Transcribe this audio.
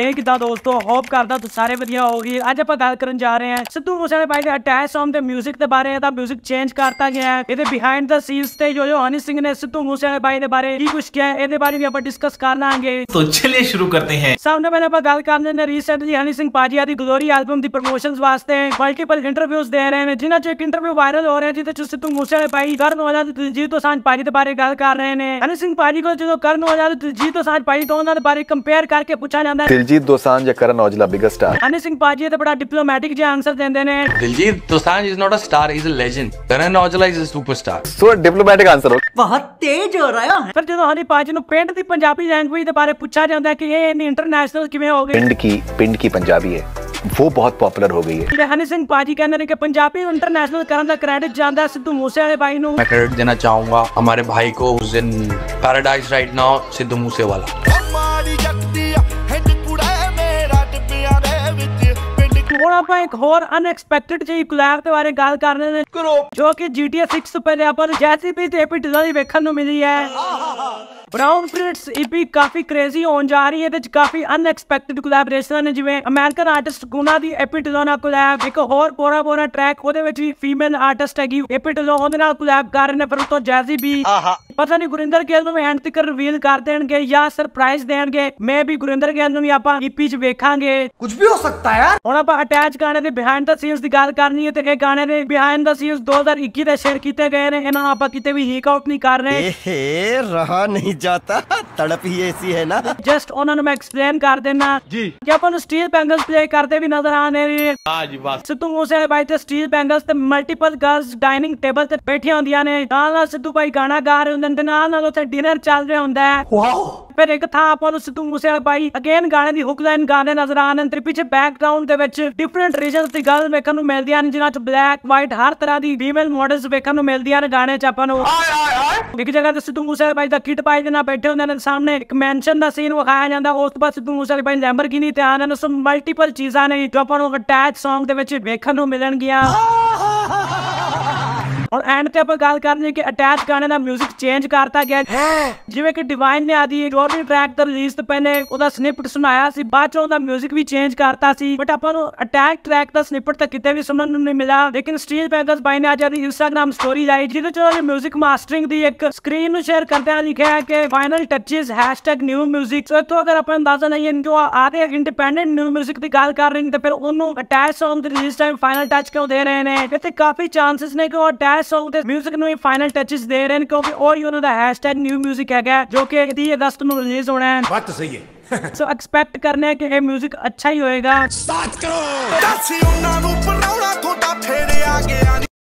ਇਹ ਕਿਦਾਂ ਦੋਸਤੋ ਹੋਪ ਕਰਦਾ ਤੁਸੀਂ ਸਾਰੇ ਵਧੀਆ ਹੋਗੇ ਅੱਜ ਆਪਾਂ ਗੱਲ ਕਰਨ ਜਾ ਰਹੇ ਹਾਂ ਸਿੱਧੂ ਮੂਸੇਵਾਲੇ ਭਾਈ ਦੇ ਅਟੈਚ ਸੌਂਗ ਤੇ 뮤직 ਦੇ ਬਾਰੇ ਤਾਂ 뮤직 ਚੇਂਜ ਕਰਤਾ ਗਿਆ ਹੈ ਇਹਦੇ ਬਿਹਾਈਂਡ ਦਾ ਸੀਨਸ ਤੇ ਜੋ ਜੋ ਹਨੀ ਸਿੰਘ ਨੇ ਸਿੱਧੂ ਮੂਸੇਵਾਲੇ ਭਾਈ ਦੇ ਬਾਰੇ ਕੀ ਕੁਝ ਕਿਹਾ ਇਹਦੇ ਬਾਰੇ ਵੀ ਆਪਾਂ ਡਿਸਕਸ ਕਰਨਾਂਗੇ ਤੋ ਚਲਿਏ ਸ਼ੁਰੂ ਕਰਤੇ ਹਾਂ ਸਭ ਤੋਂ ਪਹਿਲਾਂ ਆਪਾਂ ਗੱਲ ਕਰਦੇ ਨੇ ਰੀਸੈਂਟਲੀ ਹਨੀ ਸਿੰਘ ਪਾਜੀਆ ਦੀ ਗਲੋਰੀ ਐਲਬਮ ਦੀ ਪ੍ਰੋਮੋਸ਼ਨਸ ਵਾਸਤੇ ਮਲਟੀਪਲ ਇੰਟਰਵਿਊਸ ਦੇ ਰਹੇ ਨੇ ਜਿਨ੍ਹਾਂ 'ਚ ਇੱਕ ਇੰਟਰਵਿਊ ਵਾਇਰਲ ਹੋ ਰਿਹਾ ਜਿੱਥੇ ਸਿੱਧੂ ਮੂਸੇਵਾਲੇ ਭਾਈ ਕਰਨ ਵਾਲਾ ਤੇ ਦਿਲਜੀਤ ਦੋਸਾਂਝ ਪਾਜੀ ਦੇ ਬਾਰੇ ਗੱਲ ਕਰ ਰਹੇ ਨੇ ਹਨੀ ਸਿੰਘ ਪਾਜੀ ਕੋਲ ਜਦੋਂ ਕਰਨ ਵਾਲਾ ਤੇ ਦਿਲਜੀਤ ਦੋਸਾਂਝ ਪਾਜੀ ਤੋਂ ਉਹਨਾਂ ਦੇ ਬਾਰੇ ਕੰਪੇਅਰ ਕਰਕੇ ਪੁੱਛਿਆ ਜਾਂਦਾ ਹੈ ਦਿਲਜੀਤ ਦੋਸਾਂਝ ਜਾਂ ਕਰਨ ਔਜਲਾ ਬਿਗੇਸਟ ਸਟਾਰ ਅਨੇ ਸਿੰਘ ਪਾਜੀ ਤਾਂ ਬੜਾ ਡਿਪਲੋਮੈਟਿਕ ਜਿਹਾ ਆਨਸਰ ਦਿੰਦੇ ਨੇ Diljit Dosanjh is not a star is a legend Karan Aujla is a superstar so diplomatic answer ਹੋ ਬਹੁਤ ਤੇਜ਼ ਹੋ ਰਿਹਾ ਹੈ ਪਰ ਜਦੋਂ ਹਨੀ ਪਾਜੀ ਨੂੰ ਪਿੰਡ ਦੀ ਪੰਜਾਬੀ ਲੈਂਗੁਏਜ ਦੇ ਬਾਰੇ ਪੁੱਛਿਆ ਜਾਂਦਾ ਕਿ ਇਹ ਇੰਟਰਨੈਸ਼ਨਲ ਕਿਵੇਂ ਹੋ ਗਈ ਪਿੰਡ ਕੀ ਪਿੰਡ ਕੀ ਪੰਜਾਬੀ ਹੈ वो बहुत पॉपुलर हो गई है हनी सिंह पाजी कहने रहे कि पंजाबी इंटरनेशनल करने का क्रेडिट जाता है सिद्धू ਬਾਈ ਨੂੰ ਮੈਂ ਕ੍ਰੈਡਿਟ ਦੇਣਾ देना चाहूंगा हमारे भाई को उस दिन paradise right now Sidhu Moosewala ਆਪਾਂ ਇੱਕ ਹੋਰ ਅਨਐਕਸਪੈਕਟਡ ਜਿਹੀ ਕੋਲੈਬ ਦੇ ਬਾਰੇ ਗੱਲ ਕਰ ਰਹੇ ਨੇ ਜੋ ਕਿ GTA 6 ਤੋਂ ਪਹਿਲੇ ਆਪਾਂ ਨੂੰ ਵੀ ਤੇ ਐਪੀ ਦੀ ਵੇਖਣ ਨੂੰ ਮਿਲੀ ਹੈ ਬ੍ਰਾਊਨ ਪ੍ਰਿੰਟਸ ਈਪੀ ਕਾਫੀ ਕ੍ਰੇਜ਼ੀ ਹੋਣ ਜਾ ਰਹੀ ਹੈ ਤੇ ਕਾਫੀ ਅਨਐਕਸਪੈਕਟਡ ਕੋਲੈਬੋਰੇਸ਼ਨ ਨੇ ਜਿਵੇਂ ਅਮਰੀਕਨ ਆਰਟਿਸਟ ਗੁਨਾ ਦੀ ਐਪੀ ਨਾਲ ਕੋਲੈਬ ਇੱਕ ਹੋਰ ਪੋਰਾ ਬੋਰਾ ਟਰੈਕ ਉਹਦੇ ਵਿੱਚ ਵੀ ਫੀਮੇਲ ਆਰਟਿਸਟ ਹੈਗੀ ਐਪੀ ਉਹਦੇ ਨਾਲ ਕੋਲੈਬ ਕਰ ਰਹੇ ਨੇ ਪਰ ਉਤੋਂ ਜੈਜ਼ੀ ਵੀ ਪਤਾ ਨਹੀਂ ਗੁਰਿੰਦਰ ਗਿੱਲ ਨੂੰ ਐਂਡ ਤੱਕ ਰਿਵੀਲ ਕਰ ਦੇਣਗੇ ਜਾਂ ਸਰਪ੍ਰਾਈਜ਼ ਦੇਣਗੇ ਮੈਂ ਵੀ ਗੁਰਿੰਦਰ ਗਿੱਲ ਨੂੰ ਵੀ ਆਪਾਂ ਈਪੀ e 'ਚ ਵੇਖਾਂਗੇ ਕੁਝ ਵੀ ਹੋ ਸਕਦਾ ਯਾਰ ਹੁਣ ਆਪਾਂ ਅਟੈਚ ਗਾਣੇ ਦੇ ਬਿਹਾਈਂਡ ਦਾ ਸੀਨਸ ਦੀ ਗੱਲ ਕਰਨੀ ਹੈ ਤੇ ਇਹ ਗਾਣੇ ਦੇ ਬਿਹਾਈਂਡ ਦਾ ਸੀਨਸ 2021 ਦੇ ਸ਼ੇਅਰ ਕੀਤੇ ਗਏ ਨੇ ਇਹਨਾਂ ਨੂੰ ਆਪਾਂ ਕਿਤੇ ਵੀ ਹੀਕ ਆਊਟ ਨਹੀਂ ਕਰ ਰਹੇ ਇਹ ਰਹਾ ਨਹੀਂ ਜਾਂਦਾ ਤੜਪ ਹੀ ਐਸੀ ਹੈ ਨਾ ਜਸਟ ਉਹਨਾਂ ਨੂੰ ਮੈਂ ਐਕਸਪਲੇਨ ਕਰ ਦੇਣਾ ਜੀ ਕਿ ਆਪਾਂ ਨੂੰ ਸਟੀਲ ਬੈਂਗਲਸ ਪਲੇ ਕਰਦੇ ਵੀ ਨਜ਼ਰ ਆਣੇ ਨੇ ਹਾਂ ਜੀ ਬਸ ਸਿੱਧੂ ਮੂਸੇ ਬਾਈ ਤੇ ਸਟੀਲ ਬੈਂਗਲਸ ਤੇ ਮਲਟੀਪਲ ਗਰਲਸ ਡਾਈਨਿੰਗ ਟੇਬਲ ਤੇ ਬੈਠੀਆਂ ਹੁੰਦੀਆਂ ਨੇ ਨਾਲ ਨਾਲ ਸਿੱਧੂ ਬਾਈ ਗਾਣਾ ਗਾ ਰਹੇ ਨੰਦਨਾ ਨਾਲ ਉੱਥੇ ਡਿਨਰ ਚੱਲ ਰਿਹਾ ਹੁੰਦਾ ਹੈ ਵਾਓ ਫਿਰ ਇੱਕ ਥਾਂ ਆਪਾਂ ਨੂੰ ਸਿੱਧੂ ਮੂਸੇਵਾਲਾ ਬਾਈ ਅਗੇਨ ਗਾਣੇ ਦੀ ਹੁੱਕ ਲਾਈਨ ਗਾਣੇ ਨਜ਼ਰ ਆਣ ਅੰਦਰ ਪਿੱਛੇ ਬੈਕਗ੍ਰਾਉਂਡ ਦੇ ਵਿੱਚ ਡਿਫਰੈਂਟ ਰੀਜਨਸ ਦੀ ਗੱਲ ਵੇਖਣ ਨੂੰ ਮਿਲਦੀਆਂ ਨੇ ਜਿਨ੍ਹਾਂ 'ਚ ਬਲੈਕ ਵਾਈਟ ਹਰ ਤਰ੍ਹਾਂ ਦੀ ਫੀਮੇਲ ਮਾਡਲਸ ਵੇਖਣ ਨੂੰ ਮਿਲਦੀਆਂ ਨੇ ਗਾਣੇ 'ਚ ਆਪਾਂ ਨੂੰ ਹਾਏ ਹਾਏ ਹਾਏ ਇੱਕ ਜਗ੍ਹਾ ਤੇ ਸਿੱਧੂ ਮੂਸੇਵਾਲਾ ਬਾਈ ਦਾ ਕਿਟ ਪਾਈ ਦੇ ਨਾਲ ਬੈਠੇ ਹੁੰਦੇ ਨੇ ਸਾਹਮਣੇ ਇੱਕ ਮੈਂਸ਼ਨ ਦਾ ਸੀਨ ਵਿਖਾਇਆ ਜਾਂਦਾ ਉਸ ਤੋਂ ਬਾਅਦ ਸਿੱਧੂ ਮੂਸੇਵਾਲਾ ਬਾਈ ਲੈਂਬਰਗਿਨੀ ਤੇ ਆਨ ਨੂੰ ਮਲਟੀਪਲ ਚੀਜ਼ਾਂ ਨੇ ਜੋ ਆਪਾਂ ਨੂੰ ਅਟੈਚ Song ਦੇ ਵਿੱਚ ਵੇਖਣ ਨੂੰ ਮਿਲਣਗੀਆਂ ਔਰ ਐਂਡ ਤੇ ਆਪਾਂ ਗੱਲ ਕਰਨੀ ਹੈ ਕਿ ਅਟੈਚ ਗਾਣੇ ਦਾ 뮤직 ਚੇਂਜ ਕਰਤਾ ਗਿਆ ਜਿਵੇਂ ਕਿ ਡਿਵਾਈਨ ਨੇ ਆਦੀ ਇੱਕ ਹੋਰ ਵੀ ਟਰੈਕ ਦਾ ਰਿਲੀਜ਼ ਤੋਂ ਪਹਿਲੇ ਉਹਦਾ ਸਨਿਪਟ ਸੁਣਾਇਆ ਸੀ ਬਾਅਦ ਚੋਂ ਦਾ 뮤직 ਵੀ ਚੇਂਜ ਕਰਤਾ ਸੀ ਬਟ ਆਪਾਂ ਨੂੰ ਅਟੈਕ ਟਰੈਕ ਦਾ ਸਨਿਪਟ ਤਾਂ ਕਿਤੇ ਵੀ ਸੁਣਨ ਨੂੰ ਨਹੀਂ ਮਿਲਿਆ ਲੇਕਿਨ ਸਟੀਲ ਪੈਂਥਰਸ ਬਾਈ ਨੇ ਆ ਜਾਂਦੀ ਇੰਸਟਾਗ੍ਰam ਸਟੋਰੀ ਲਾਈ ਜਿਹਦੇ ਚੋਂ ਉਹਨੇ 뮤직 ਮਾਸਟਰਿੰਗ ਦੀ ਇੱਕ ਸਕਰੀਨ ਨੂੰ ਸ਼ੇਅਰ ਆ ਲਿਖਿਆ ਕਿ final touches new music so ਇਥੋਂ ਅਗਰ ਆਪਾਂ ਅੰਦਾਜ਼ਾ ਨਹੀਂ ਹੈ ਜੋ ਆ ਰਹੇ ਇੰਡੀਪੈਂਡੈਂਟ ਨਿਊ 뮤직 ਦੀ ਗੱਲ ਕਰ ਰਹੇ ਨੇ ਤਾਂ ਫਿਰ ਉਹਨੂੰ ਅਟੈਚ ਸੌਂਗ ਦੇ ਰਿਲੀਜ਼ ਟਾਈਮ ਫਾਈਨਲ ਟੱਚ ਕਿਉਂ ਦੇ ਰਹੇ ਨੇ ਇੱਥੇ ਕਾਫੀ ਚਾਂਸਸ ਨੇ ਕਿ ਉਹ ਅਟੈਚ ਇਸ Song ਦੇ 뮤직 ਨੂੰ ਹੀ ਫਾਈਨਲ ਟੱਚਸ ਦੇ ਰਹੇ ਨੇ ਕਿਉਂਕਿ ਉਹ ਹੀ ਉਹਨਾਂ ਦਾ ਹੈਸ਼ਟੈਗ ਨਿਊ music ਹੈਗਾ ਜੋ ਕਿ 30 ਅਗਸਤ ਨੂੰ ਰਿਲੀਜ਼ ਹੋਣਾ ਹੈ ਬਾਤ ਸਹੀ ਹੈ ਸੋ ਐਕਸਪੈਕਟ ਕਰਨਾ ਹੈ ਕਿ ਇਹ 뮤직 ਅੱਛਾ ਹੀ ਹੋਏਗਾ ਸਟਾਰਟ ਕਰੋ ਦੱਸ ਉਹਨਾਂ ਨੂੰ ਪਰੌਣਾ ਥੋੜਾ ਫੇੜਿਆ ਗਿਆ